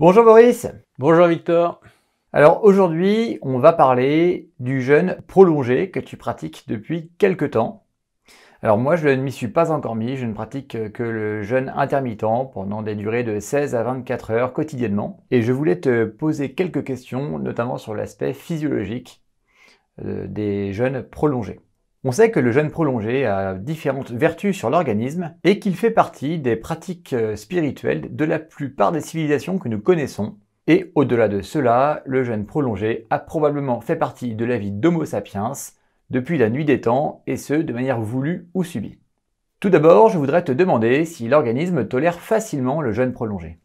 Bonjour Boris. Bonjour Victor. Alors aujourd'hui, on va parler du jeûne prolongé que tu pratiques depuis quelque temps. Alors moi, je ne m'y suis pas encore mis, je ne pratique que le jeûne intermittent pendant des durées de 16 à 24 heures quotidiennement. Et je voulais te poser quelques questions, notamment sur l'aspect physiologique euh, des jeûnes prolongés. On sait que le jeûne prolongé a différentes vertus sur l'organisme et qu'il fait partie des pratiques euh, spirituelles de la plupart des civilisations que nous connaissons. Et au-delà de cela, le jeûne prolongé a probablement fait partie de la vie d'Homo sapiens depuis la nuit des temps, et ce, de manière voulue ou subie. Tout d'abord, je voudrais te demander si l'organisme tolère facilement le jeûne prolongé.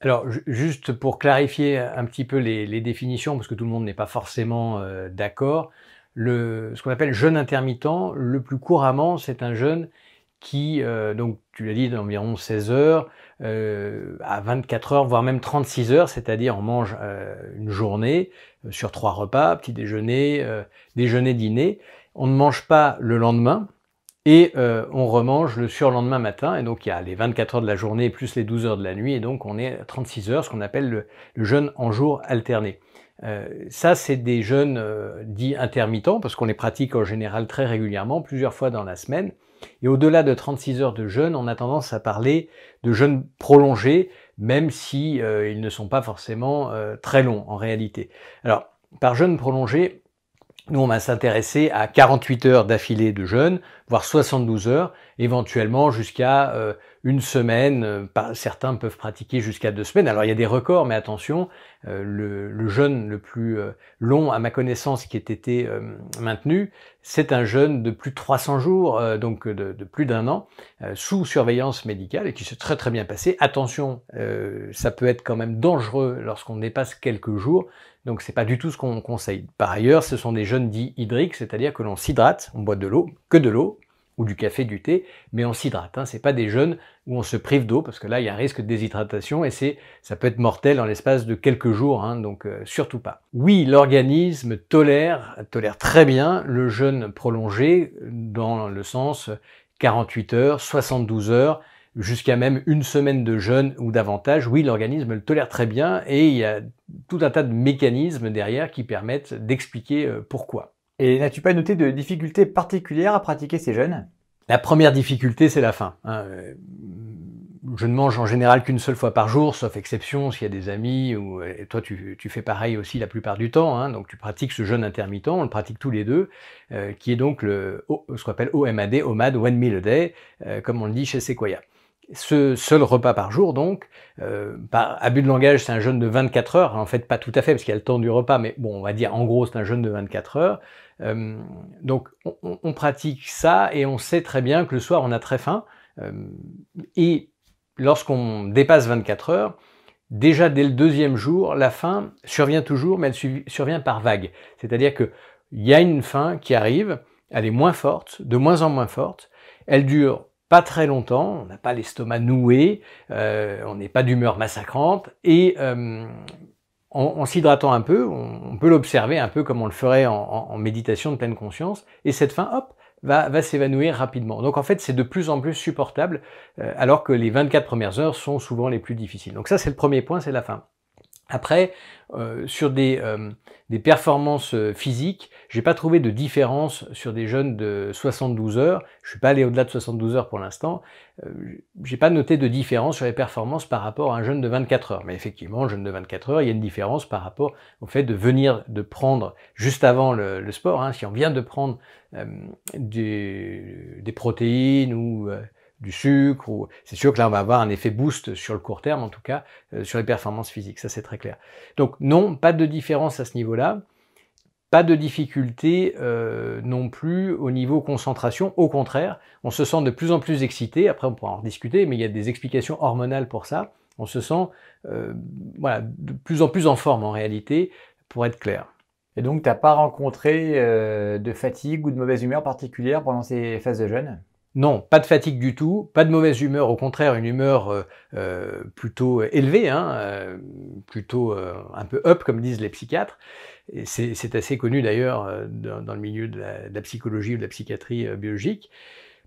Alors, juste pour clarifier un petit peu les, définitions, parce que tout le monde n'est pas forcément euh, d'accord, le, ce qu'on appelle jeûne intermittent, le plus couramment, c'est un jeûne qui, euh, donc tu l'as dit, d'environ 16 heures euh, à 24 heures, voire même 36 heures, c'est-à-dire on mange euh, une journée sur trois repas, petit déjeuner, déjeuner, dîner. On ne mange pas le lendemain et on remange le surlendemain matin. Et donc il y a les 24 heures de la journée plus les 12 heures de la nuit et donc on est à 36 heures, ce qu'on appelle le, le jeûne en jour alterné. Euh, ça, c'est des jeûnes euh, dits intermittents, parce qu'on les pratique en général très régulièrement, plusieurs fois dans la semaine. Et au-delà de 36 heures de jeûne, on a tendance à parler de jeûnes prolongés, même si euh, ils ne sont pas forcément très longs en réalité. Alors, par jeûne prolongé, nous, on va s'intéresser à 48 heures d'affilée de jeûne, voire 72 heures, éventuellement jusqu'à une semaine, euh, certains peuvent pratiquer jusqu'à deux semaines. Alors il y a des records, mais attention, euh, le, jeûne le plus euh, long à ma connaissance qui ait été maintenu, c'est un jeûne de plus de 300 jours, donc de, de plus d'un an, sous surveillance médicale et qui s'est très très bien passé. Attention, ça peut être quand même dangereux lorsqu'on dépasse quelques jours, donc c'est pas du tout ce qu'on conseille. Par ailleurs, ce sont des jeûnes dits hydriques, c'est-à-dire que l'on s'hydrate, on boit de l'eau, que de l'eau, ou du café, du thé, mais on s'hydrate. Hein. C'est pas des jeûnes où on se prive d'eau parce que là il y a un risque de déshydratation et c'est ça peut être mortel en l'espace de quelques jours, hein, donc euh, surtout pas. Oui, l'organisme tolère tolère très bien le jeûne prolongé dans le sens 48 heures, 72 heures jusqu'à même une semaine de jeûne ou davantage, oui, l'organisme le tolère très bien et il y a tout un tas de mécanismes derrière qui permettent d'expliquer euh, pourquoi. Et n'as-tu pas noté de difficultés particulières à pratiquer ces jeûnes La première difficulté, c'est la faim. Hein. je ne mange en général qu'une seule fois par jour, sauf exception s'il y a des amis, ou toi tu, fais pareil aussi la plupart du temps, hein. donc tu pratiques ce jeûne intermittent, on le pratique tous les deux, euh, qui est donc le, ce qu'on appelle OMAD, OMAD, One Meal a Day, euh, comme on le dit chez Sequoia ce seul repas par jour, donc, euh, par bah, abus de langage, c'est un jeûne de 24 heures, hein, en fait pas tout à fait parce qu'il y a le temps du repas, mais bon, on va dire en gros c'est un jeûne de 24 heures. Euh, donc on, pratique ça et on sait très bien que le soir on a très faim. Euh, et lorsqu'on dépasse 24 heures, déjà dès le deuxième jour, la faim survient toujours, mais elle survient par vague. C'est-à-dire qu'il y a une faim qui arrive, elle est moins forte, de moins en moins forte, elle dure pas très longtemps, on n'a pas l'estomac noué, euh, on n'est pas d'humeur massacrante, et euh, en, s'hydratant un peu, on, peut l'observer un peu comme on le ferait en, méditation de pleine conscience, et cette fin, hop, va, s'évanouir rapidement. Donc en fait, c'est de plus en plus supportable, euh, alors que les 24 premières heures sont souvent les plus difficiles. Donc ça, c'est le premier point, c'est la fin. Après, euh, sur des, euh, performances euh, physiques, j'ai pas trouvé de différence sur des jeunes de 72 heures. Je suis pas allé au-delà de 72 heures pour l'instant. j'ai pas noté de différence sur les performances par rapport à un jeune de 24 heures. Mais effectivement, jeune de 24 heures, il y a une différence par rapport au fait de venir de prendre juste avant le, sport. Hein. si on vient de prendre des, des, protéines ou du sucre. Ou... C'est sûr que là, on va avoir un effet boost sur le court terme, en tout cas, euh, sur les performances physiques. Ça, c'est très clair. Donc, non, pas de différence à ce niveau-là. Pas de difficulté euh, non plus au niveau concentration. Au contraire, on se sent de plus en plus excité. Après, on pourra en discuter, mais il y a des explications hormonales pour ça. On se sent euh, de plus en plus en forme, en réalité, pour être clair. Et donc, tu n'as pas rencontré de fatigue ou de mauvaise humeur particulière pendant ces phases de jeûne non, pas de fatigue du tout, pas de mauvaise humeur, au contraire une humeur euh, euh, plutôt euh, élevée, hein, plutôt un peu up comme disent les psychiatres. C'est assez connu d'ailleurs dans, le milieu de la, de la, psychologie ou de la psychiatrie biologique.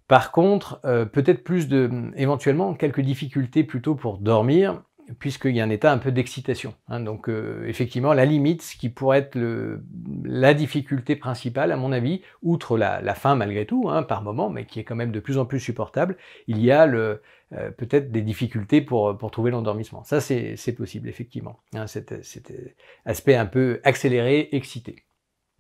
Par contre, peut-être plus de, éventuellement quelques difficultés plutôt pour dormir puisqu'il y a un état un peu d'excitation. Hein. donc euh, effectivement, la limite, ce qui pourrait être la difficulté principale, à mon avis, outre la, faim malgré tout, hein, par moment, mais qui est quand même de plus en plus supportable, il y a euh, peut-être des difficultés pour, trouver l'endormissement. Ça, c'est possible, effectivement, hein, cet, cet, aspect un peu accéléré, excité.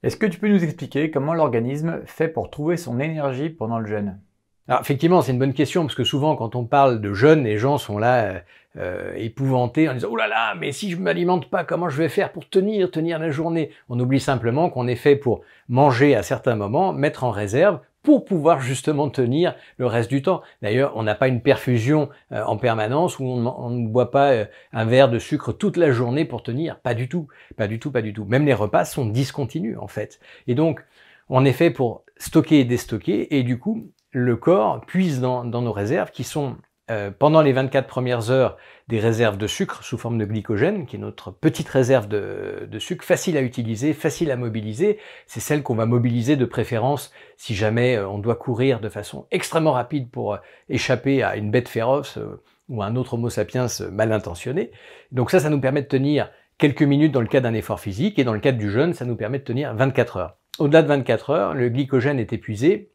Est-ce que tu peux nous expliquer comment l'organisme fait pour trouver son énergie pendant le jeûne alors effectivement, c'est une bonne question, parce que souvent quand on parle de jeûne, les gens sont là, euh, euh, épouvantés en disant oh là là, mais si je ne m'alimente pas, comment je vais faire pour tenir, tenir la journée On oublie simplement qu'on est fait pour manger à certains moments, mettre en réserve pour pouvoir justement tenir le reste du temps. D'ailleurs, on n'a pas une perfusion euh, en permanence où on, ne boit pas euh, un verre de sucre toute la journée pour tenir. Pas du tout, pas du tout, pas du tout. Même les repas sont discontinus en fait. Et donc, on est fait pour stocker et déstocker et du coup, le corps puise dans nos réserves qui sont euh, pendant les 24 premières heures des réserves de sucre sous forme de glycogène, qui est notre petite réserve de, sucre, facile à utiliser, facile à mobiliser. C'est celle qu'on va mobiliser de préférence si jamais euh, on doit courir de façon extrêmement rapide pour euh, échapper à une bête féroce ou à un autre homo sapiens mal intentionné. Donc ça, ça nous permet de tenir quelques minutes dans le cas d'un effort physique, et dans le cadre du jeûne, ça nous permet de tenir 24 heures. Au-delà de 24 heures, le glycogène est épuisé,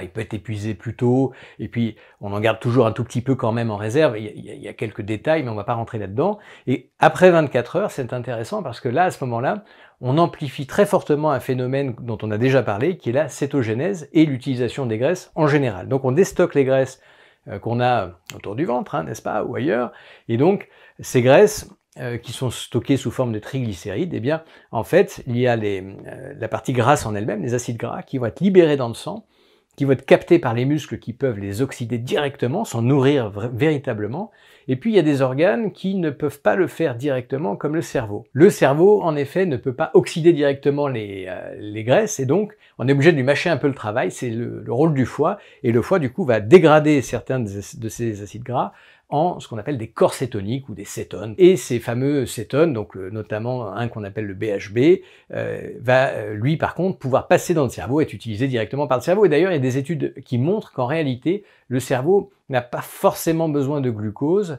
il peut être épuisé plus tôt, et puis on en garde toujours un tout petit peu quand même en réserve. Il y a, quelques détails, mais on ne va pas rentrer là-dedans. Et après 24 heures, c'est intéressant parce que là, à ce moment-là, on amplifie très fortement un phénomène dont on a déjà parlé, qui est la cétogénèse et l'utilisation des graisses en général. Donc on déstocke les graisses euh, qu'on a autour du ventre, hein, n'est-ce pas, ou ailleurs. Et donc ces graisses, euh, qui sont stockées sous forme de triglycérides, eh bien, en fait, il y a euh, la partie grasse en elle-même, les acides gras, qui vont être libérés dans le sang qui vont être captés par les muscles qui peuvent les oxyder directement, s'en nourrir véritablement. Et puis il y a des organes qui ne peuvent pas le faire directement, comme le cerveau. Le cerveau, en effet, ne peut pas oxyder directement les, euh, graisses, et donc on est obligé de lui mâcher un peu le travail, c'est le, rôle du foie, et le foie, du coup, va dégrader certains de ces acides gras en ce qu'on appelle des corps cétoniques ou des cétones. Et ces fameux cétones, donc euh, notamment un qu'on appelle le BHB, euh, va euh, lui par contre pouvoir passer dans le cerveau, être utilisé directement par le cerveau. Et d'ailleurs, il y a des études qui montrent qu'en réalité, le cerveau n'a pas forcément besoin de glucose.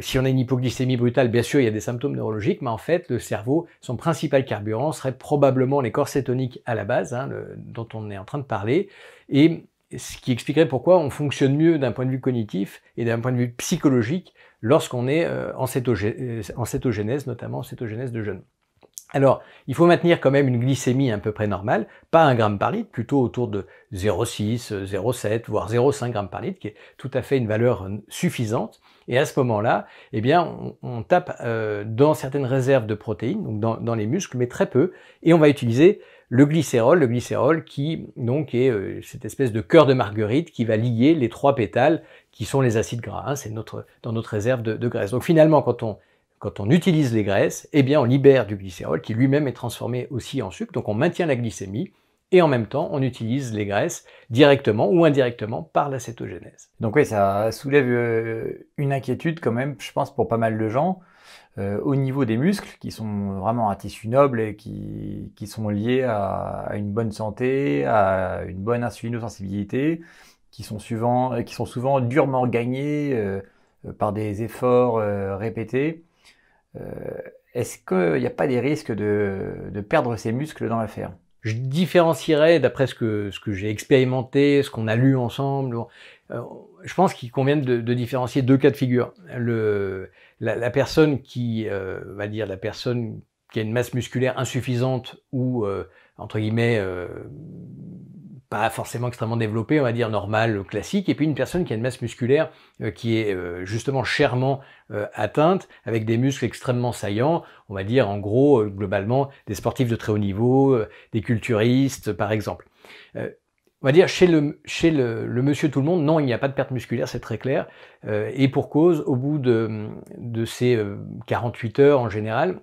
si on a une hypoglycémie brutale, bien sûr, il y a des symptômes neurologiques, mais en fait, le cerveau, son principal carburant serait probablement les corps cétoniques à la base, hein, dont on est en train de parler. Et ce qui expliquerait pourquoi on fonctionne mieux d'un point de vue cognitif et d'un point de vue psychologique lorsqu'on est euh, euh, en, cétogénèse, notamment en cétogénèse de jeûne. Alors, il faut maintenir quand même une glycémie à peu près normale, pas 1 gramme par litre, plutôt autour de 0,6, 0,7, euh, voire 0,5 g par litre, qui est tout à fait une valeur suffisante. Et à ce moment-là, eh bien, on, tape euh, dans certaines réserves de protéines, donc dans, les muscles, mais très peu, et on va utiliser le glycérol, le glycérol qui donc est euh, cette espèce de cœur de marguerite qui va lier les trois pétales qui sont les acides gras. Hein, c'est notre, dans notre réserve de, de graisse. Donc finalement, quand on quand on utilise les graisses, eh bien on libère du glycérol qui lui-même est transformé aussi en sucre, donc on maintient la glycémie et en même temps on utilise les graisses directement ou indirectement par la Donc oui, ça soulève euh, une inquiétude quand même, je pense, pour pas mal de gens. Euh, au niveau des muscles, qui sont vraiment un tissu noble et qui, sont liés à, une bonne santé, à une bonne insulinosensibilité, qui sont souvent, qui sont souvent durement gagnés euh, par des efforts répétés. Est-ce qu'il n'y a pas des risques de, de perdre ces muscles dans l'affaire je différencierais, d'après ce que, ce que j'ai expérimenté, ce qu'on a lu ensemble, euh, je pense qu'il convient de, de, différencier deux cas de figure. Le, la, la personne qui, euh, va dire, la personne qui a une masse musculaire insuffisante ou, euh, entre guillemets, forcément extrêmement développé, on va dire normale, euh, classique, et puis une personne qui a une masse musculaire euh, qui est euh, justement chèrement atteinte, avec des muscles extrêmement saillants, on va dire en gros, globalement, des sportifs de très haut niveau, des culturistes, par exemple. On va dire, chez le, chez le, monsieur tout le monde, non, il n'y a pas de perte musculaire, c'est très clair. et pour cause, au bout de, de, ces 48 heures en général,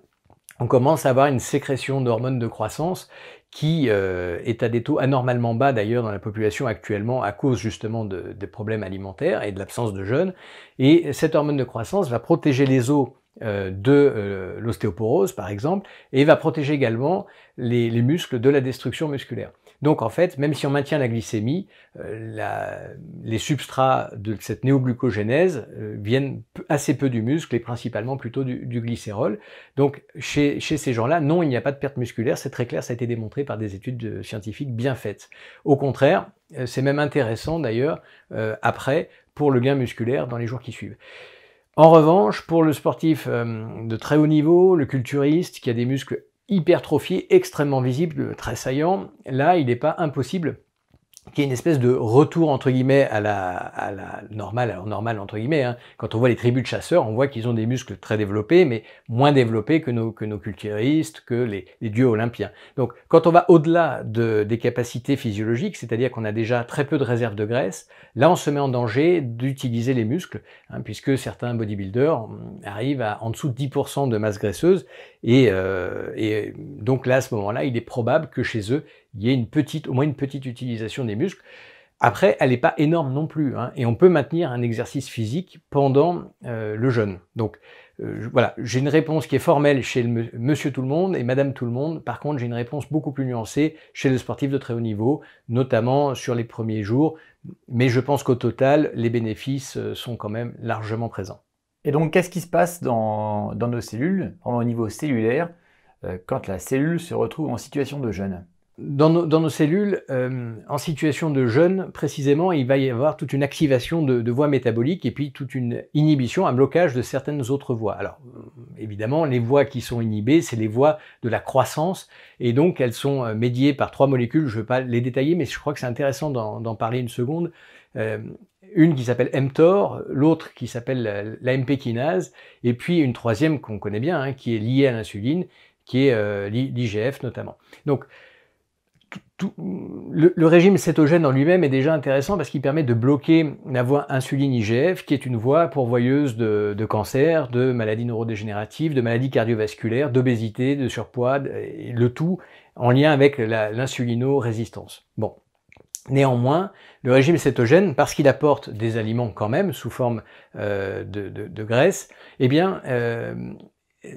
on commence à avoir une sécrétion d'hormones de croissance qui euh, est à des taux anormalement bas d'ailleurs dans la population actuellement à cause justement de, des problèmes alimentaires et de l'absence de jeunes. Et cette hormone de croissance va protéger les os euh, de euh, l'ostéoporose, par exemple, et va protéger également les, muscles de la destruction musculaire. Donc en fait, même si on maintient la glycémie, euh, les substrats de cette néoglucogénèse viennent assez peu du muscle et principalement plutôt du, du glycérol. Donc chez, chez ces gens-là, non, il n'y a pas de perte musculaire, c'est très clair, ça a été démontré par des études scientifiques bien faites. Au contraire, c'est même intéressant d'ailleurs après pour le gain musculaire dans les jours qui suivent. En revanche, pour le sportif euh, de très haut niveau, le culturiste qui a des muscles hypertrophiés, extrêmement visibles, très saillants, là, il n'est pas impossible qui est une espèce de retour entre guillemets à la, normale, normale entre guillemets. Hein. Quand on voit les tribus de chasseurs, on voit qu'ils ont des muscles très développés, mais moins développés que nos, que nos culturistes, que les, les dieux olympiens. Donc quand on va au-delà des capacités physiologiques, c'est-à-dire qu'on a déjà très peu de réserves de graisse, là on se met en danger d'utiliser les muscles, hein, puisque certains bodybuilders hum, arrivent à en dessous de 10% de masse graisseuse, et, euh, et donc là à ce moment-là, il est probable que chez eux, il y a une petite, au moins une petite utilisation des muscles. Après, elle n'est pas énorme non plus, hein. et on peut maintenir un exercice physique pendant euh, le jeûne. Donc euh, voilà, j'ai une réponse qui est formelle chez monsieur tout le monde et madame tout le monde. Par contre, j'ai une réponse beaucoup plus nuancée chez le sportif de très haut niveau, notamment sur les premiers jours. Mais je pense qu'au total, les bénéfices euh, sont quand même largement présents. Et donc, qu'est-ce qui se passe dans, nos cellules, au niveau cellulaire, quand la cellule se retrouve en situation de jeûne dans nos, cellules, euh, en situation de jeûne, précisément, il va y avoir toute une activation de, voies métaboliques et puis toute une inhibition, un blocage de certaines autres voies. Alors, euh, évidemment, les voies qui sont inhibées, c'est les voies de la croissance et donc elles sont euh, médiées par trois molécules. Je ne vais pas les détailler, mais je crois que c'est intéressant d'en parler une seconde. une qui s'appelle mTOR, l'autre qui s'appelle l'AMP kinase, et puis une troisième qu'on connaît bien, hein, qui est liée à l'insuline, qui est l'IGF notamment. Donc, le, régime cétogène en lui-même est déjà intéressant parce qu'il permet de bloquer la voie insuline-IGF, qui est une voie pourvoyeuse de, cancer, de maladies neurodégénératives, de maladies cardiovasculaires, d'obésité, de surpoids, le tout en lien avec l'insulino-résistance. Bon. Néanmoins, le régime cétogène, parce qu'il apporte des aliments quand même sous forme euh, de, graisse, eh bien, euh, euh,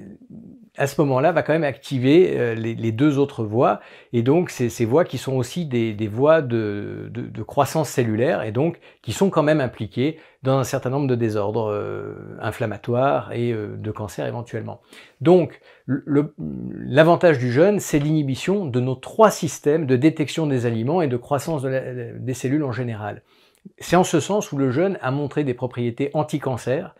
à ce moment-là, va quand même activer euh, les, deux autres voies. Et donc, ces voies qui sont aussi des, voies de, croissance cellulaire et donc qui sont quand même impliquées dans un certain nombre de désordres euh, inflammatoires et de cancer éventuellement. Donc, l'avantage du jeûne, c'est l'inhibition de nos trois systèmes de détection des aliments et de croissance des cellules en général. C'est en ce sens où le jeûne a montré des propriétés anti-cancer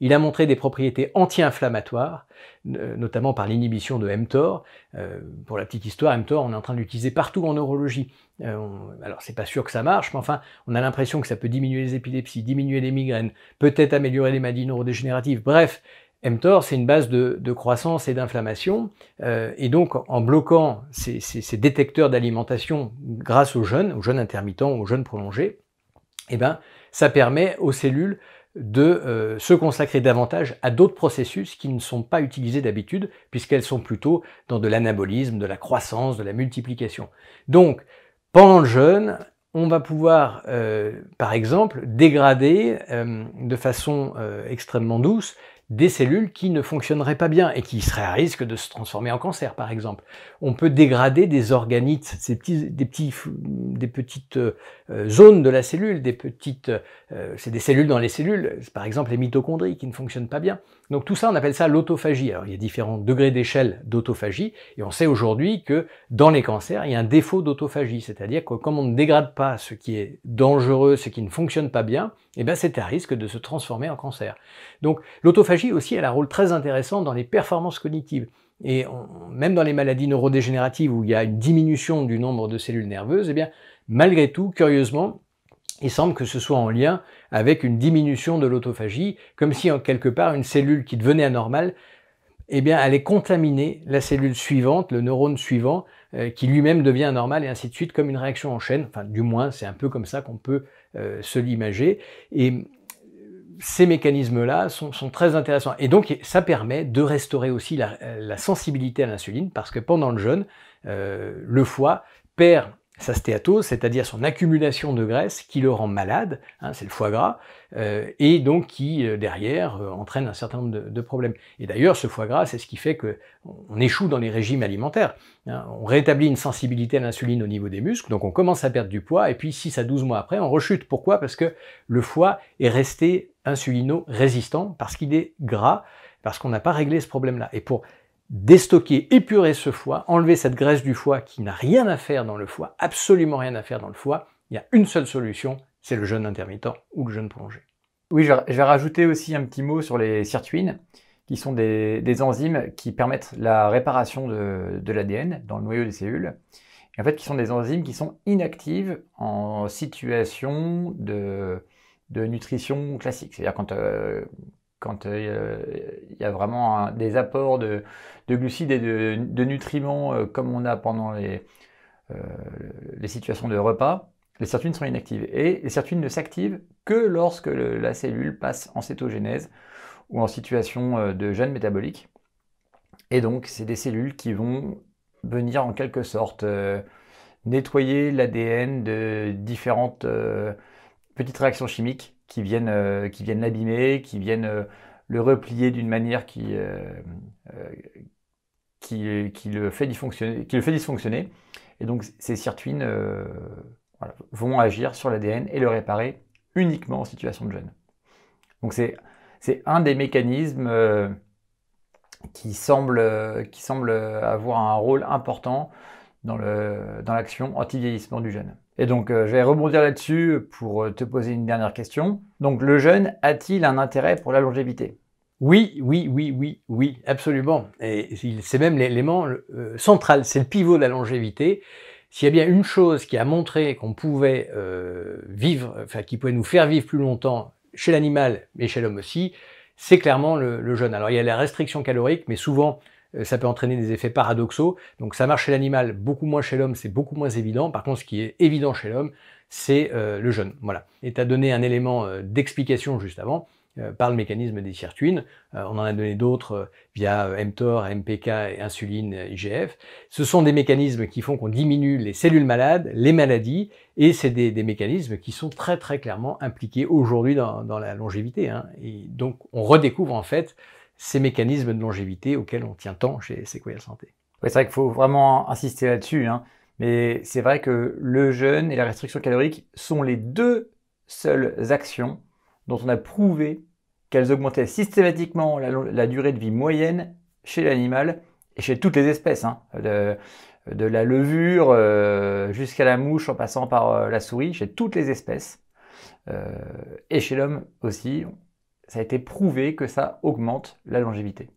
il a montré des propriétés anti-inflammatoires, euh, notamment par l'inhibition de mTOR. Euh, pour la petite histoire, mTOR, on est en train d'utiliser partout en neurologie. Euh, alors, c'est pas sûr que ça marche, mais enfin, on a l'impression que ça peut diminuer les épilepsies, diminuer les migraines, peut-être améliorer les maladies neurodégénératives. Bref, mTOR, c'est une base de, croissance et d'inflammation. et donc, en bloquant ces, détecteurs d'alimentation grâce aux jeunes, aux jeunes intermittents, aux jeunes prolongés, eh ben, ça permet aux cellules de euh, se consacrer davantage à d'autres processus qui ne sont pas utilisés d'habitude, puisqu'elles sont plutôt dans de l'anabolisme, de la croissance, de la multiplication. Donc, pendant le jeûne, on va pouvoir, euh, par exemple, dégrader euh, de façon extrêmement douce des cellules qui ne fonctionneraient pas bien et qui seraient à risque de se transformer en cancer, par exemple. On peut dégrader des organites, des, petites euh, zones de la cellule, des petites, euh, c'est des cellules dans les cellules, par exemple les mitochondries qui ne fonctionnent pas bien. Donc tout ça, on appelle ça l'autophagie. Alors il y a différents degrés d'échelle d'autophagie, et on sait aujourd'hui que dans les cancers, il y a un défaut d'autophagie, c'est-à-dire que comme on ne dégrade pas ce qui est dangereux, ce qui ne fonctionne pas bien, eh bien c'est à risque de se transformer en cancer. Donc l'autophagie aussi, a un rôle très intéressant dans les performances cognitives. Et même dans les maladies neurodégénératives où il y a une diminution du nombre de cellules nerveuses, eh bien malgré tout, curieusement, il semble que ce soit en lien avec une diminution de l'autophagie, comme si en quelque part une cellule qui devenait anormale, eh bien, allait contaminer la cellule suivante, le neurone suivant, euh, qui lui-même devient anormal, et ainsi de suite, comme une réaction en chaîne. Enfin, du moins, c'est un peu comme ça qu'on peut euh, se l'imager. Et euh, ces mécanismes-là sont, très intéressants. Et donc, ça permet de restaurer aussi la, sensibilité à l'insuline, parce que pendant le jeûne, le foie perd sa stéatose, c'est-à-dire son accumulation de graisse qui le rend malade, hein, c'est le foie gras, euh, et donc qui euh, derrière euh, entraîne un certain nombre de, problèmes. Et d'ailleurs, ce foie gras, c'est ce qui fait que on échoue dans les régimes alimentaires. Hein. On rétablit une sensibilité à l'insuline au niveau des muscles, donc on commence à perdre du poids, et puis 6 à 12 mois après, on rechute. Pourquoi Parce que le foie est resté insulino-résistant, parce qu'il est gras, parce qu'on n'a pas réglé ce problème-là. Et pour déstocker, épurer ce foie, enlever cette graisse du foie qui n'a rien à faire dans le foie, absolument rien à faire dans le foie, il y a une seule solution, c'est le jeûne intermittent ou le jeûne prolongé. Oui, je vais rajouter aussi un petit mot sur les sirtuines, qui sont des, enzymes qui permettent la réparation de, l'ADN dans le noyau des cellules, en fait qui sont des enzymes qui sont inactives en situation de, nutrition classique. C'est-à-dire quand, euh, quand euh, il y a vraiment des apports de, glucides et de, nutriments euh, comme on a pendant les, euh, les, situations de repas, les sirtuines sont inactives. Et les sirtuines ne s'activent que lorsque la cellule passe en cétogénèse ou en situation de jeûne métabolique. Et donc, c'est des cellules qui vont venir en quelque sorte nettoyer l'ADN de différentes petites réactions chimiques qui viennent, euh, viennent l'abîmer, qui viennent euh, le replier d'une manière euh, qui, qui, le fait dysfonctionner, qui le fait dysfonctionner. Et donc ces sirtuines vont agir sur l'ADN et le réparer uniquement en situation de jeûne. Donc c'est, un des mécanismes qui, semble, qui, semble, avoir un rôle important dans, l'action dans anti-vieillissement du gène. Et donc, euh, je vais rebondir là-dessus pour euh, te poser une dernière question. Donc, le jeûne a-t-il un intérêt pour la longévité Oui, oui, oui, oui, oui, absolument. Et c'est même l'élément euh, central, c'est le pivot de la longévité. S'il y a bien une chose qui a montré qu'on pouvait vivre, enfin, qui pouvait nous faire vivre plus longtemps chez l'animal, mais chez l'homme aussi, c'est clairement le, le, jeûne. Alors, il y a la restriction calorique, mais souvent, euh, ça peut entraîner des effets paradoxaux. Donc ça marche chez l'animal, beaucoup moins chez l'homme, c'est beaucoup moins évident. Par contre, ce qui est évident chez l'homme, c'est euh, le jeûne. Voilà. Et tu as donné un élément euh, d'explication juste avant par le mécanisme des sirtuines. on en a donné d'autres via mTOR, MPK, insuline, IGF. Ce sont des mécanismes qui font qu'on diminue les cellules malades, les maladies, et c'est des, mécanismes qui sont très très clairement impliqués aujourd'hui dans, la longévité. Hein. Et donc on redécouvre en fait ces mécanismes de longévité auxquels on tient tant chez Sequoia Santé. c'est vrai qu'il faut vraiment insister là-dessus. Hein. Mais c'est vrai que le jeûne et la restriction calorique sont les deux seules actions dont on a prouvé qu'elles augmentaient systématiquement la, durée de vie moyenne chez l'animal et chez toutes les espèces, hein. de, la levure euh, jusqu'à la mouche en passant par euh, la souris, chez toutes les espèces, euh, et chez l'homme aussi ça a été prouvé que ça augmente la longévité.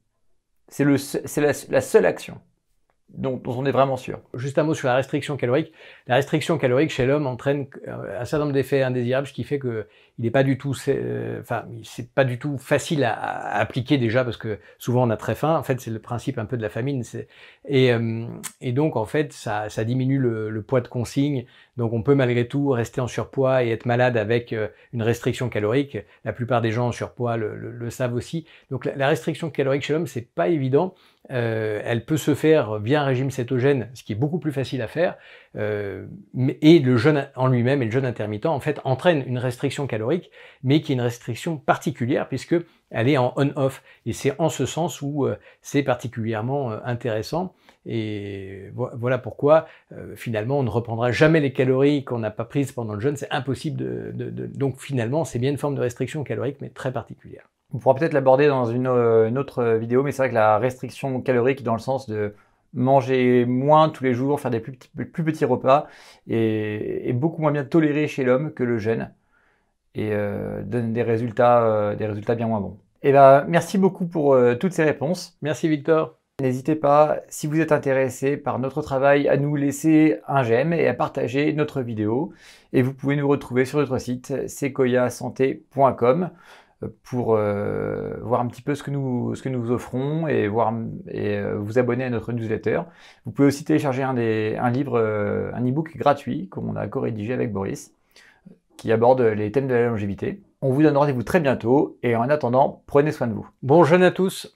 C'est la, la, seule action dont, on est vraiment sûr. Juste un mot sur la restriction calorique. La restriction calorique chez l'homme entraîne euh, un certain nombre d'effets indésirables, ce qui fait que il n'est pas du tout, euh, c'est pas du tout facile à, appliquer déjà parce que souvent on a très faim. En fait, c'est le principe un peu de la famine. Et, euh, et, donc en fait, ça, ça diminue le, poids de consigne donc on peut malgré tout rester en surpoids et être malade avec euh, une restriction calorique. La plupart des gens en surpoids le, savent aussi. Donc la, restriction calorique chez l'homme, c'est pas évident. Euh, elle peut se faire via un régime cétogène, ce qui est beaucoup plus facile à faire. Euh, et le jeûne en lui-même et le jeûne intermittent, en fait, entraîne une restriction calorique, mais qui est une restriction particulière puisque elle est en on-off. Et c'est en ce sens où euh, c'est particulièrement euh, intéressant. Et voilà pourquoi euh, finalement on ne reprendra jamais les calories qu'on n'a pas prises pendant le jeûne, c'est impossible. De, Donc finalement c'est bien une forme de restriction calorique mais très particulière. On pourra peut-être l'aborder dans une, autre vidéo, mais c'est vrai que la restriction calorique dans le sens de manger moins tous les jours, faire des plus petits, repas, est beaucoup moins bien tolérée chez l'homme que le jeûne et euh, donne des résultats, euh, des résultats bien moins bons. Et eh ben, merci beaucoup pour euh, toutes ces réponses. Merci Victor. N'hésitez pas, si vous êtes intéressé par notre travail, à nous laisser un j'aime et à partager notre vidéo. Et vous pouvez nous retrouver sur notre site secoyasanté.com pour voir un petit peu ce que nous, ce que nous vous offrons et, voir, et vous abonner à notre newsletter. Vous pouvez aussi télécharger un, des, un livre, un e-book gratuit qu'on a co-rédigé avec Boris qui aborde les thèmes de la longévité. On vous donne rendez-vous très bientôt et en attendant, prenez soin de vous. Bonjour à tous